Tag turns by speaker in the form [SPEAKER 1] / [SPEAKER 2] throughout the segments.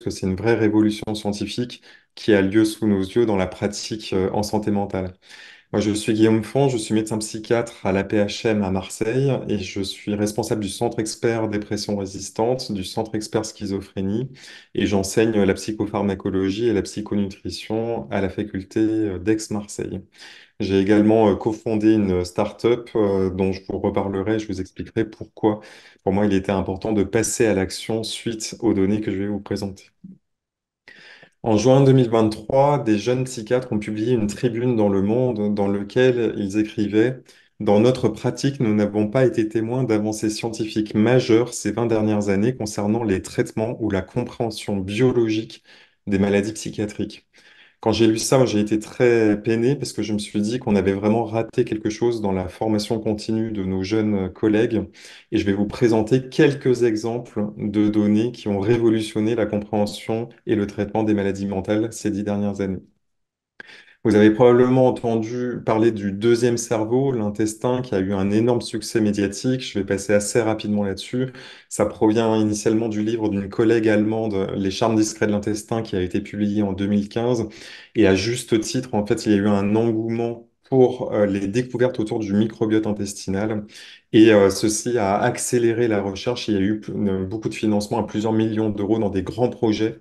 [SPEAKER 1] que c'est une vraie révolution scientifique qui a lieu sous nos yeux dans la pratique euh, en santé mentale. Moi, je suis Guillaume Font, je suis médecin psychiatre à la PHM à Marseille et je suis responsable du centre expert dépression résistante, du centre expert schizophrénie et j'enseigne la psychopharmacologie et la psychonutrition à la faculté euh, d'Aix-Marseille. J'ai également euh, cofondé une start-up euh, dont je vous reparlerai, je vous expliquerai pourquoi pour moi il était important de passer à l'action suite aux données que je vais vous présenter. En juin 2023, des jeunes psychiatres ont publié une tribune dans Le Monde dans laquelle ils écrivaient Dans notre pratique, nous n'avons pas été témoins d'avancées scientifiques majeures ces 20 dernières années concernant les traitements ou la compréhension biologique des maladies psychiatriques. Quand j'ai lu ça, j'ai été très peiné parce que je me suis dit qu'on avait vraiment raté quelque chose dans la formation continue de nos jeunes collègues. Et je vais vous présenter quelques exemples de données qui ont révolutionné la compréhension et le traitement des maladies mentales ces dix dernières années. Vous avez probablement entendu parler du deuxième cerveau, l'intestin, qui a eu un énorme succès médiatique. Je vais passer assez rapidement là-dessus. Ça provient initialement du livre d'une collègue allemande, Les charmes discrets de l'intestin, qui a été publié en 2015. Et à juste titre, en fait, il y a eu un engouement pour euh, les découvertes autour du microbiote intestinal. Et euh, ceci a accéléré la recherche. Il y a eu beaucoup de financement à plusieurs millions d'euros dans des grands projets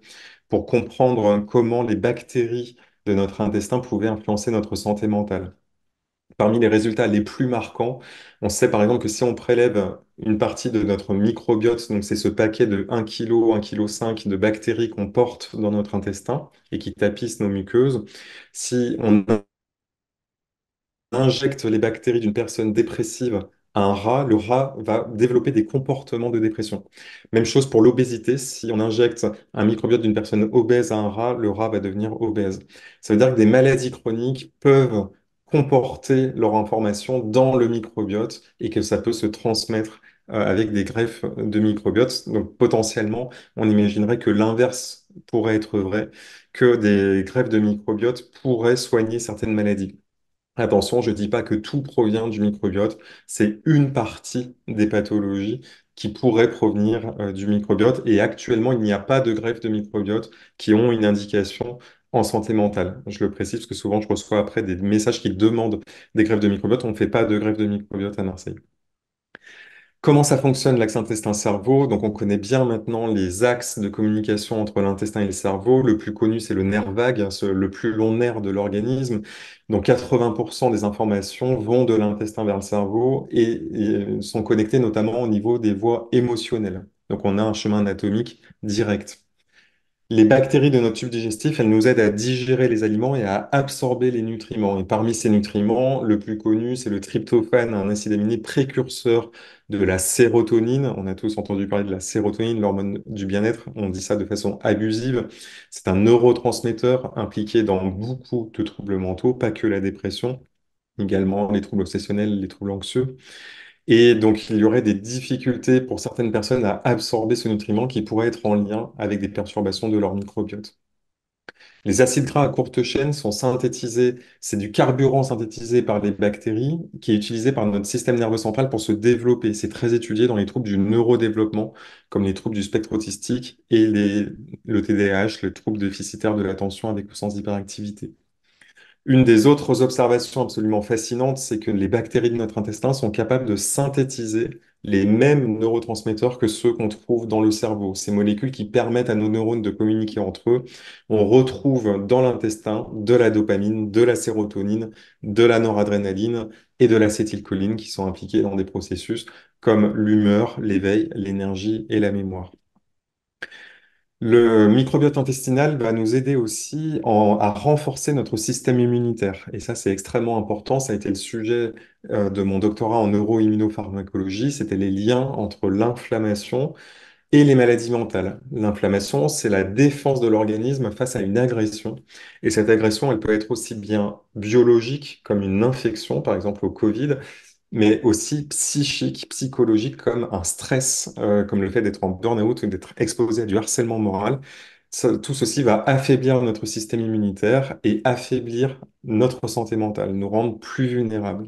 [SPEAKER 1] pour comprendre euh, comment les bactéries de notre intestin pouvait influencer notre santé mentale. Parmi les résultats les plus marquants, on sait par exemple que si on prélève une partie de notre microbiote, donc c'est ce paquet de 1 kg, 1,5 kg de bactéries qu'on porte dans notre intestin et qui tapissent nos muqueuses, si on injecte les bactéries d'une personne dépressive un rat, le rat va développer des comportements de dépression. Même chose pour l'obésité, si on injecte un microbiote d'une personne obèse à un rat, le rat va devenir obèse. Ça veut dire que des maladies chroniques peuvent comporter leur information dans le microbiote et que ça peut se transmettre euh, avec des greffes de microbiote. Donc potentiellement, on imaginerait que l'inverse pourrait être vrai, que des greffes de microbiote pourraient soigner certaines maladies. Attention, je ne dis pas que tout provient du microbiote, c'est une partie des pathologies qui pourraient provenir euh, du microbiote. Et actuellement, il n'y a pas de greffe de microbiote qui ont une indication en santé mentale. Je le précise parce que souvent, je reçois après des messages qui demandent des greffes de microbiote. On ne fait pas de greffe de microbiote à Marseille. Comment ça fonctionne l'axe intestin-cerveau Donc on connaît bien maintenant les axes de communication entre l'intestin et le cerveau. Le plus connu, c'est le mmh. nerf vague, hein, le plus long nerf de l'organisme. Donc 80% des informations vont de l'intestin vers le cerveau et, euh, sont connectées notamment au niveau des voies émotionnelles. Donc on a un chemin anatomique direct les bactéries de notre tube digestif, elles nous aident à digérer les aliments et à absorber les nutriments. Et parmi ces nutriments, le plus connu, c'est le tryptophane, un acide aminé précurseur de la sérotonine. On a tous entendu parler de la sérotonine, l'hormone du bien-être. On dit ça de façon abusive. C'est un neurotransmetteur impliqué dans beaucoup de troubles mentaux, pas que la dépression, également les troubles obsessionnels, les troubles anxieux. Et donc, il y aurait des difficultés pour certaines personnes à absorber ce nutriment qui pourrait être en lien avec des perturbations de leur microbiote. Les acides gras à courte chaîne sont synthétisés, c'est du carburant synthétisé par les bactéries qui est utilisé par notre système nerveux central pour se développer. C'est très étudié dans les troubles du neurodéveloppement, comme les troubles du spectre autistique et le TDAH, le trouble déficitaire de l'attention avec ou sans hyperactivité. Une des autres observations absolument fascinantes, c'est que les bactéries de notre intestin sont capables de synthétiser les mêmes neurotransmetteurs que ceux qu'on trouve dans le cerveau. Ces molécules qui permettent à nos neurones de communiquer entre eux, on retrouve dans l'intestin de la dopamine, de la sérotonine, de la noradrénaline et de l'acétylcholine qui sont impliquées dans des processus comme l'humeur, l'éveil, l'énergie et la mémoire. Le microbiote intestinal va nous aider aussi à renforcer notre système immunitaire. Et ça, c'est extrêmement important. Ça a été le sujet euh, de mon doctorat en neuroimmunopharmacologie. C'était les liens entre l'inflammation et les maladies mentales. L'inflammation, c'est la défense de l'organisme face à une agression. Et cette agression, elle peut être aussi bien biologique comme une infection, par exemple au Covid, mais aussi psychique, psychologique, comme un stress, euh, comme le fait d'être en burn-out ou d'être exposé à du harcèlement moral. tout ceci va affaiblir notre système immunitaire et affaiblir notre santé mentale, nous rendre plus vulnérables.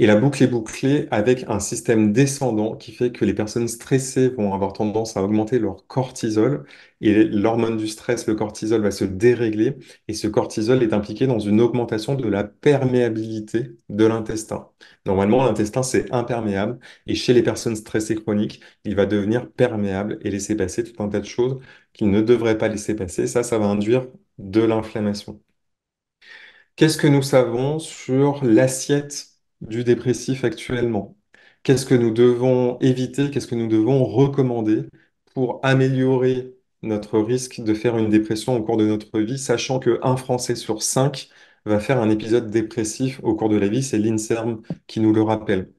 [SPEAKER 1] Et la boucle est bouclée avec un système descendant qui fait que les personnes stressées vont avoir tendance à augmenter leur cortisol et l'hormone du stress, le cortisol, va se dérégler et ce cortisol est impliqué dans une augmentation de la perméabilité de l'intestin. Normalement, l'intestin, c'est imperméable et chez les personnes stressées chroniques, il va devenir perméable et laisser passer tout un tas de choses qu'il ne devrait pas laisser passer. Ça, ça va induire de l'inflammation. Qu'est-ce que nous savons sur l'assiette du dépressif actuellement. Qu'est-ce que nous devons éviter, qu'est-ce que nous devons recommander pour améliorer notre risque de faire une dépression au cours de notre vie, sachant qu'un Français sur cinq va faire un épisode dépressif au cours de la vie. C'est l'INSERM qui nous le rappelle.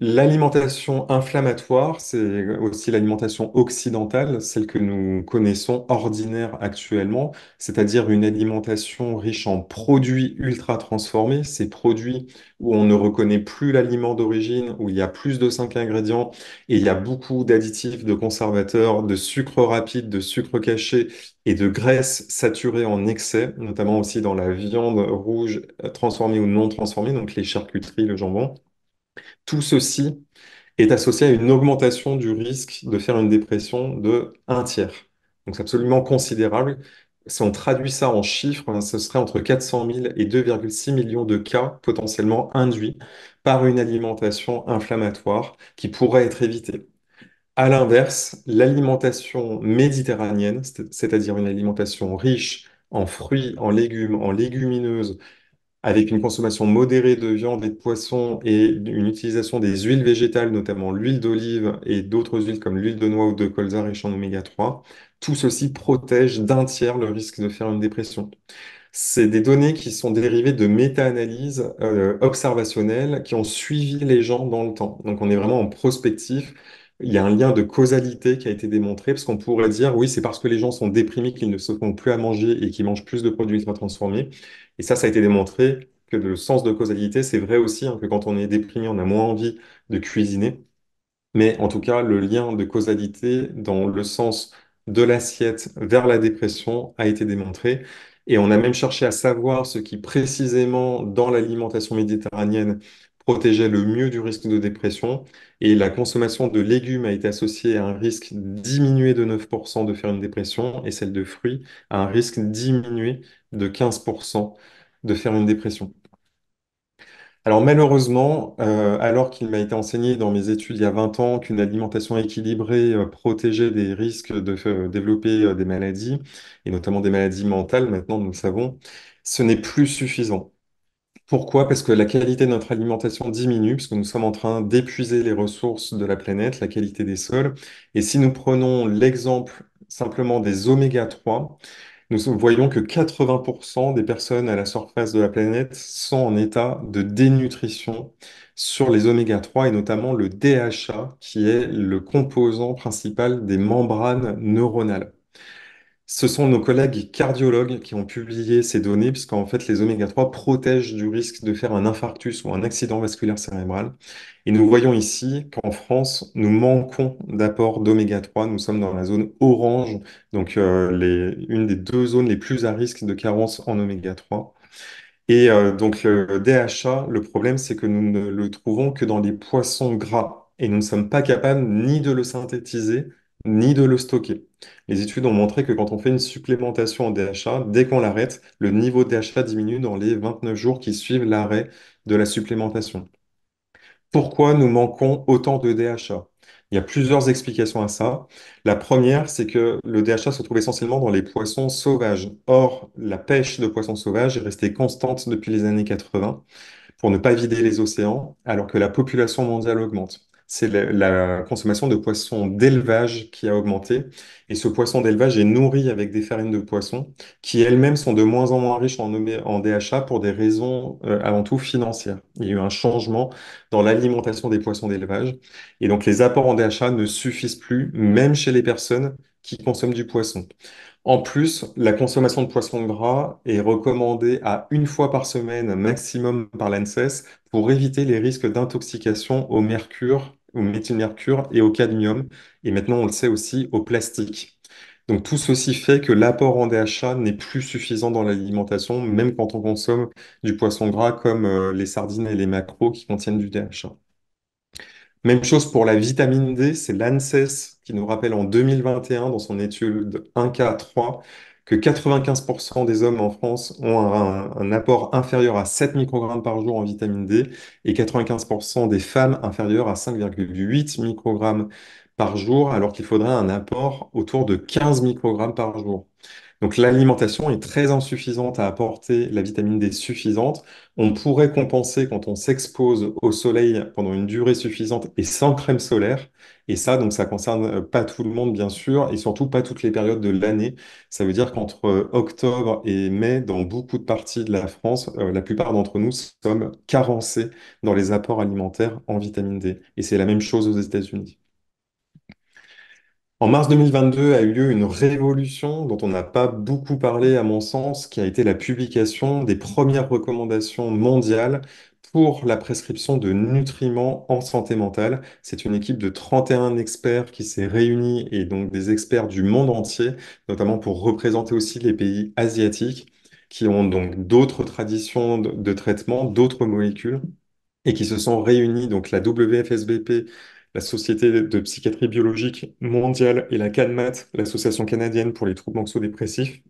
[SPEAKER 1] L'alimentation inflammatoire, c'est aussi l'alimentation occidentale, celle que nous connaissons ordinaire actuellement, c'est-à-dire une alimentation riche en produits ultra transformés, ces produits où on ne reconnaît plus l'aliment d'origine, où il y a plus de cinq ingrédients et il y a beaucoup d'additifs, de conservateurs, de sucre rapide, de sucre caché et de graisses saturées en excès, notamment aussi dans la viande rouge euh, transformée ou non transformée, donc les charcuteries, le jambon. Tout ceci est associé à une augmentation du risque de faire une dépression de un tiers. Donc c'est absolument considérable. Si on traduit ça en chiffres, ce serait entre 400 000 et 2,6 millions de cas potentiellement induits par une alimentation inflammatoire qui pourrait être évitée. À l'inverse, l'alimentation méditerranéenne, c'est-à-dire une alimentation riche en fruits, en légumes, en légumineuses avec une consommation modérée de viande et de poisson et une utilisation des huiles végétales, notamment l'huile d'olive et d'autres huiles comme l'huile de noix ou de colza riche en oméga 3, tout ceci protège d'un tiers le risque de faire une dépression. C'est des données qui sont dérivées de méta-analyses euh, observationnelles qui ont suivi les gens dans le temps. Donc on est vraiment en prospectif il y a un lien de causalité qui a été démontré, parce qu'on pourrait dire, oui, c'est parce que les gens sont déprimés qu'ils ne se font plus à manger et qu'ils mangent plus de produits transformés, et ça, ça a été démontré que le sens de causalité, c'est vrai aussi hein, que quand on est déprimé, on a moins envie de cuisiner. Mais en tout cas, le lien de causalité dans le sens de l'assiette vers la dépression a été démontré. Et on a même cherché à savoir ce qui précisément dans l'alimentation méditerranéenne protégeait le mieux du risque de dépression. Et la consommation de légumes a été associée à un risque diminué de 9% de faire une dépression et celle de fruits à un risque diminué de 15% de faire une dépression. Alors malheureusement, euh, alors qu'il m'a été enseigné dans mes études il y a 20 ans qu'une alimentation équilibrée euh, protégeait des risques de euh, développer des maladies, et notamment des maladies mentales, maintenant nous le savons, ce n'est plus suffisant. Pourquoi? Parce que la qualité de notre alimentation diminue, puisque nous sommes en train d'épuiser les ressources de la planète, la qualité des sols. Et si nous prenons l'exemple simplement des oméga 3, nous voyons que 80% des personnes à la surface de la planète sont en état de dénutrition sur les oméga 3 et notamment le DHA, qui est le composant principal des membranes neuronales. Ce sont nos collègues cardiologues qui ont publié ces données, puisqu'en fait, les oméga 3 protègent du risque de faire un infarctus ou un accident vasculaire cérébral. Et nous voyons ici qu'en France, nous manquons d'apport d'oméga 3. Nous sommes dans la zone orange, donc euh, une des deux zones les plus à risque de carence en oméga 3. Et euh, donc le DHA, le problème, c'est que nous ne le trouvons que dans les poissons gras et nous ne sommes pas capables ni de le synthétiser, ni de le stocker. Les études ont montré que quand on fait une supplémentation en DHA, dès qu'on l'arrête, le niveau de DHA diminue dans les 29 jours qui suivent l'arrêt de la supplémentation. Pourquoi nous manquons autant de DHA Il y a plusieurs explications à ça. La première, c'est que le DHA se trouve essentiellement dans les poissons sauvages. Or, la pêche de poissons sauvages est restée constante depuis les années 80 pour ne pas vider les océans, alors que la population mondiale augmente c'est la, consommation de poissons d'élevage qui a augmenté. Et ce poisson d'élevage est nourri avec des farines de poissons qui elles-mêmes sont de moins en moins riches en, DHA pour des raisons euh, avant tout financières. Il y a eu un changement dans l'alimentation des poissons d'élevage. Et donc les apports en DHA ne suffisent plus, même chez les personnes qui consomment du poisson. En plus, la consommation de poissons gras est recommandée à une fois par semaine maximum par l'ANSES pour éviter les risques d'intoxication au mercure au méthylmercure et au cadmium, et maintenant on le sait aussi au plastique. Donc tout ceci fait que l'apport en DHA n'est plus suffisant dans l'alimentation, même quand on consomme du poisson gras comme euh, les sardines et les macros qui contiennent du DHA. Même chose pour la vitamine D, c'est l'ANSES qui nous rappelle en 2021 dans son étude 1K3 que 95% des hommes en France ont un, apport inférieur à 7 microgrammes par jour en vitamine D et 95% des femmes inférieur à 5,8 microgrammes par jour, alors qu'il faudrait un apport autour de 15 microgrammes par jour. Donc l'alimentation est très insuffisante à apporter la vitamine D suffisante. On pourrait compenser quand on s'expose au soleil pendant une durée suffisante et sans crème solaire. Et ça, donc ça concerne euh, pas tout le monde bien sûr, et surtout pas toutes les périodes de l'année. Ça veut dire qu'entre euh, octobre et mai, dans beaucoup de parties de la France, euh, la plupart d'entre nous sommes carencés dans les apports alimentaires en vitamine D. Et c'est la même chose aux États-Unis. En mars 2022 a eu lieu une révolution dont on n'a pas beaucoup parlé à mon sens, qui a été la publication des premières recommandations mondiales pour la prescription de nutriments en santé mentale. C'est une équipe de 31 experts qui s'est réunie et donc des experts du monde entier, notamment pour représenter aussi les pays asiatiques qui ont donc d'autres traditions de traitement, d'autres molécules et qui se sont réunis, donc la WFSBP la Société de psychiatrie biologique mondiale et la CANMAT, l'Association canadienne pour les troubles anxio-dépressifs,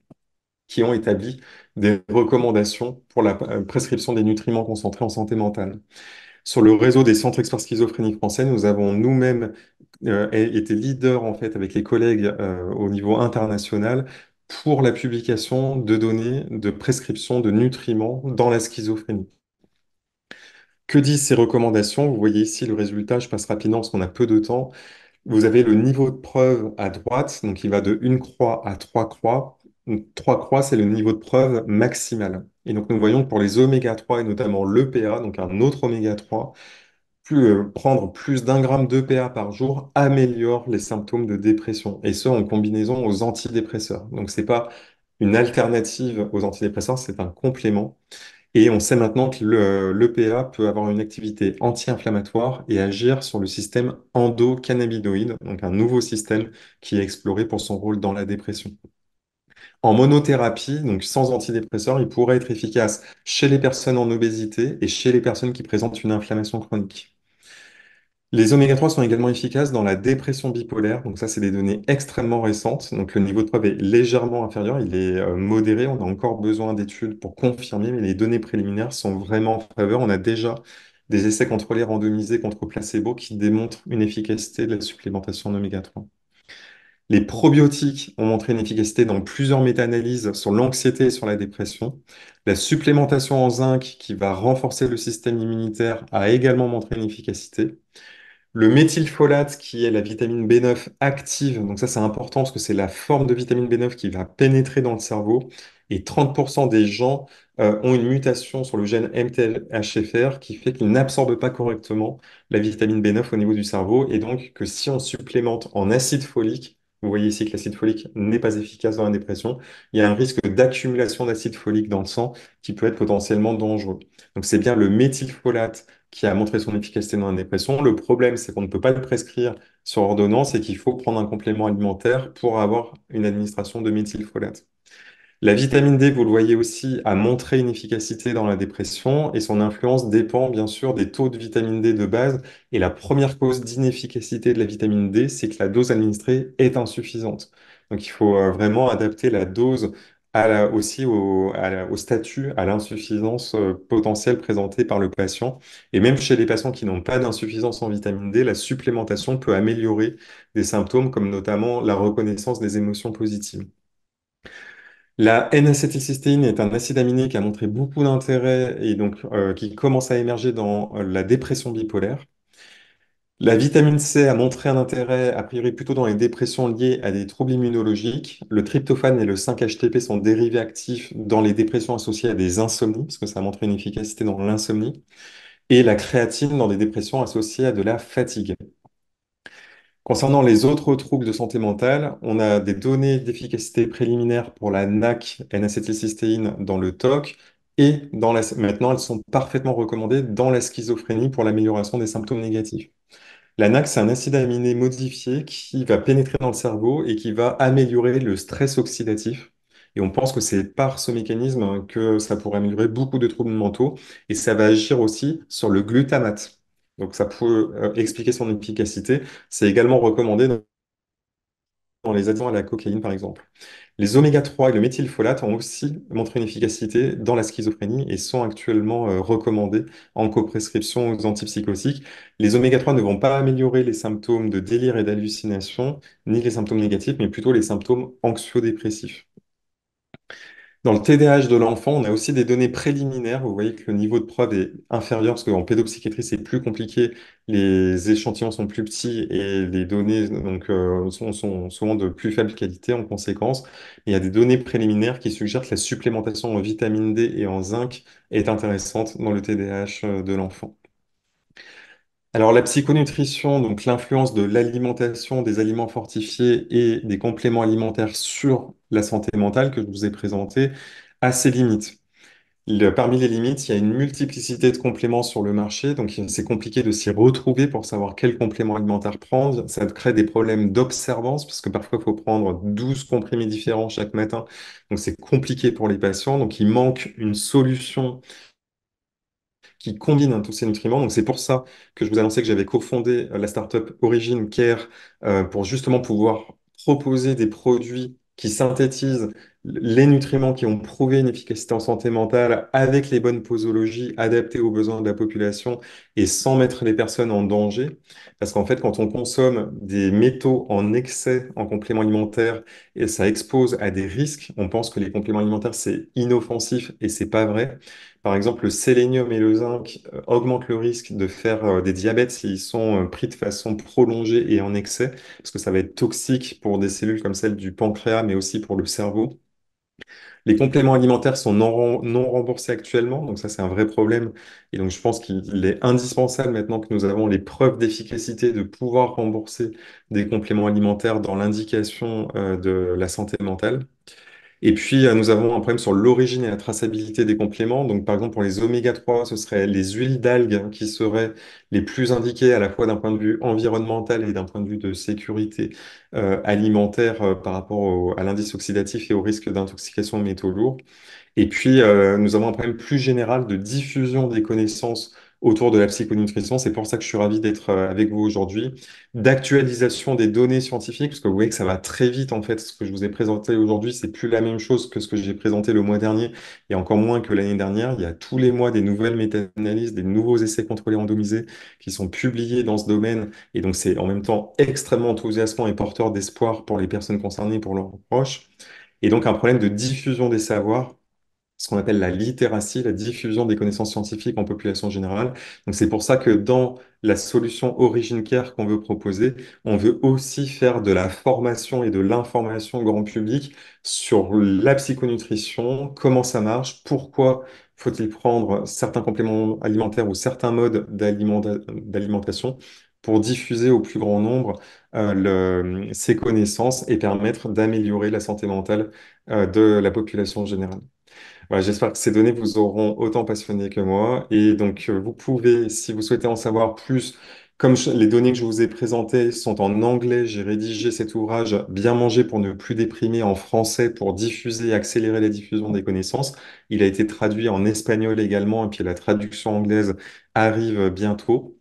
[SPEAKER 1] qui ont établi des recommandations pour la euh, prescription des nutriments concentrés en santé mentale. Sur le réseau des centres experts schizophréniques français, nous avons nous-mêmes euh, été leaders en fait avec les collègues euh, au niveau international pour la publication de données de prescription de nutriments dans la schizophrénie. Que disent ces recommandations? Vous voyez ici le résultat, je passe rapidement parce qu'on a peu de temps. Vous avez le niveau de preuve à droite, donc il va de une croix à trois croix. trois croix, c'est le niveau de preuve maximal. Et donc nous voyons que pour les oméga 3 et notamment l'EPA, donc un autre oméga 3, euh, prendre plus d'un gramme d'EPA par jour améliore les symptômes de dépression, et ce en combinaison aux antidépresseurs. Donc ce n'est pas une alternative aux antidépresseurs, c'est un complément. Et on sait maintenant que l'EPA peut avoir une activité anti-inflammatoire et agir sur le système endocannabinoïde, donc un nouveau système qui est exploré pour son rôle dans la dépression. En monothérapie, donc sans antidépresseur, il pourrait être efficace chez les personnes en obésité et chez les personnes qui présentent une inflammation chronique. Les oméga-3 sont également efficaces dans la dépression bipolaire. Donc ça, c'est des données extrêmement récentes. Donc le niveau de preuve est légèrement inférieur, il est euh, modéré. On a encore besoin d'études pour confirmer, mais les données préliminaires sont vraiment en faveur. On a déjà des essais contrôlés randomisés contre placebo qui démontrent une efficacité de la supplémentation en oméga 3 Les probiotiques ont montré une efficacité dans plusieurs méta-analyses sur l'anxiété et sur la dépression. La supplémentation en zinc qui va renforcer le système immunitaire a également montré une efficacité. Le méthylfolate, qui est la vitamine B9 active, donc ça c'est important parce que c'est la forme de vitamine B9 qui va pénétrer dans le cerveau. Et 30% des gens euh, ont une mutation sur le gène MTHFR qui fait qu'ils n'absorbent pas correctement la vitamine B9 au niveau du cerveau. Et donc que si on supplémente en acide folique, vous voyez ici que l'acide folique n'est pas efficace dans la dépression. Il y a un risque d'accumulation d'acide folique dans le sang qui peut être potentiellement dangereux. Donc c'est bien le méthylfolate qui a montré son efficacité dans la dépression. Le problème, c'est qu'on ne peut pas le prescrire sur ordonnance et qu'il faut prendre un complément alimentaire pour avoir une administration de méthylfolate. La vitamine D, vous le voyez aussi, a montré une efficacité dans la dépression et son influence dépend bien sûr des taux de vitamine D de base. Et la première cause d'inefficacité de la vitamine D, c'est que la dose administrée est insuffisante. Donc il faut euh, vraiment adapter la dose aussi au, au, statut, à l'insuffisance euh, potentielle présentée par le patient. Et même chez les patients qui n'ont pas d'insuffisance en vitamine D, la supplémentation peut améliorer des symptômes comme notamment la reconnaissance des émotions positives. La N-acétylcystéine est un acide aminé qui a montré beaucoup d'intérêt et donc euh, qui commence à émerger dans euh, la dépression bipolaire. La vitamine C a montré un intérêt, a priori plutôt dans les dépressions liées à des troubles immunologiques. Le tryptophane et le 5-HTP sont dérivés actifs dans les dépressions associées à des insomnies, parce que ça a montré une efficacité dans l'insomnie. Et la créatine dans des dépressions associées à de la fatigue. Concernant les autres troubles de santé mentale, on a des données d'efficacité préliminaires pour la NAC, N-acétylcystéine, dans le TOC, et dans la... maintenant, elles sont parfaitement recommandées dans la schizophrénie pour l'amélioration des symptômes négatifs. La NAC, c'est un acide aminé modifié qui va pénétrer dans le cerveau et qui va améliorer le stress oxydatif. Et on pense que c'est par ce mécanisme que ça pourrait améliorer beaucoup de troubles mentaux, et ça va agir aussi sur le glutamate. Donc ça peut euh, expliquer son efficacité. C'est également recommandé dans les adhérents à la cocaïne, par exemple. Les oméga-3 et le méthylfolate ont aussi montré une efficacité dans la schizophrénie et sont actuellement euh, recommandés en coprescription aux antipsychotiques. Les oméga-3 ne vont pas améliorer les symptômes de délire et d'hallucination, ni les symptômes négatifs, mais plutôt les symptômes anxio-dépressifs. Dans le TDAH de l'enfant, on a aussi des données préliminaires. Vous voyez que le niveau de preuve est inférieur parce qu'en pédopsychiatrie, c'est plus compliqué. Les échantillons sont plus petits et les données donc, euh, sont, souvent de plus faible qualité en conséquence. il y a des données préliminaires qui suggèrent que la supplémentation en vitamine D et en zinc est intéressante dans le TDAH euh, de l'enfant. Alors la psychonutrition, donc l'influence de l'alimentation, des aliments fortifiés et des compléments alimentaires sur la santé mentale que je vous ai présenté a ses limites. parmi les limites, il y a une multiplicité de compléments sur le marché, donc c'est compliqué de s'y retrouver pour savoir quel complément alimentaire prendre. Ça crée des problèmes d'observance, parce que parfois il faut prendre 12 comprimés différents chaque matin, donc c'est compliqué pour les patients. Donc il manque une solution qui combine hein, tous ces nutriments. Donc c'est pour ça que je vous annonçais que j'avais cofondé euh, la startup Origin Care euh, pour justement pouvoir proposer des produits qui synthétisent les nutriments qui ont prouvé une efficacité en santé mentale avec les bonnes posologies adaptées aux besoins de la population et sans mettre les personnes en danger. Parce qu'en fait, quand on consomme des métaux en excès en compléments alimentaires et ça expose à des risques, on pense que les compléments alimentaires, c'est inoffensif et c'est pas vrai. Par exemple, le sélénium et le zinc euh, augmentent le risque de faire euh, des diabètes s'ils sont euh, pris de façon prolongée et en excès, parce que ça va être toxique pour des cellules comme celle du pancréas, mais aussi pour le cerveau. Les compléments alimentaires sont non, remboursés actuellement, donc ça c'est un vrai problème. Et donc je pense qu'il est indispensable maintenant que nous avons les preuves d'efficacité de pouvoir rembourser des compléments alimentaires dans l'indication de la santé mentale. Et puis, euh, nous avons un problème sur l'origine et la traçabilité des compléments. Donc, par exemple, pour les oméga-3, ce seraient les huiles d'algues qui seraient les plus indiquées à la fois d'un point de vue environnemental et d'un point de vue de sécurité euh, alimentaire euh, par rapport à l'indice oxydatif et au risque d'intoxication de métaux lourds. Et puis, nous avons un problème plus général de diffusion des connaissances autour de la psychonutrition. C'est pour ça que je suis ravi d'être euh, avec vous aujourd'hui. D'actualisation des données scientifiques, parce que vous voyez que ça va très vite en fait. Ce que je vous ai présenté aujourd'hui, c'est plus la même chose que ce que j'ai présenté le mois dernier et encore moins que l'année dernière. Il y a tous les mois des nouvelles méta-analyses, des nouveaux essais contrôlés randomisés qui sont publiés dans ce domaine. Et donc c'est en même temps extrêmement enthousiasmant et porteur d'espoir pour les personnes concernées, pour leurs proches. Et donc un problème de diffusion des savoirs ce qu'on appelle la littératie, la diffusion des connaissances scientifiques en population générale. Donc c'est pour ça que dans la solution Origin Care qu'on veut proposer, on veut aussi faire de la formation et de l'information au grand public sur la psychonutrition, comment ça marche, pourquoi faut-il prendre certains compléments alimentaires ou certains modes d'alimentation pour diffuser au plus grand nombre euh, ces connaissances et permettre d'améliorer la santé mentale euh, de la population générale. J'espère que ces données vous auront autant passionné que moi. Et donc, euh, vous pouvez, si vous souhaitez en savoir plus, comme les données que je vous ai présentées sont en anglais, j'ai rédigé cet ouvrage Bien manger pour ne plus déprimer en français pour diffuser accélérer la diffusion des connaissances. Il a été traduit en espagnol également et puis la traduction anglaise arrive bientôt.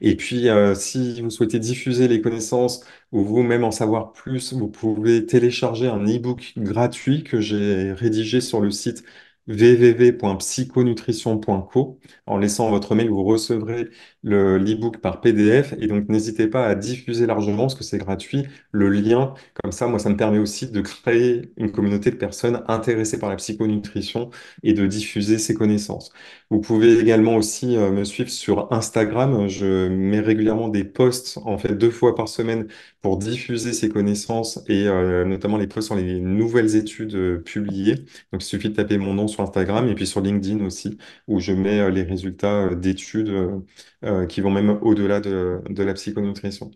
[SPEAKER 1] Et puis, euh, si vous souhaitez diffuser les connaissances ou vous-même en savoir plus, vous pouvez télécharger un e-book gratuit que j'ai rédigé sur le site www.psychonutrition.co en laissant votre mail, vous recevrez l'e-book par PDF et donc n'hésitez pas à diffuser largement parce que c'est gratuit le lien comme ça moi ça me permet aussi de créer une communauté de personnes intéressées par la psychonutrition et de diffuser ses connaissances. Vous pouvez également aussi euh, me suivre sur Instagram, je mets régulièrement des posts en fait deux fois par semaine pour diffuser ses connaissances et euh, notamment les posts sur les nouvelles études euh, publiées. Donc il suffit de taper mon nom sur Instagram et puis sur LinkedIn aussi, où je mets euh, les résultats euh, d'études euh, qui vont même au-delà de, de la psychonutrition.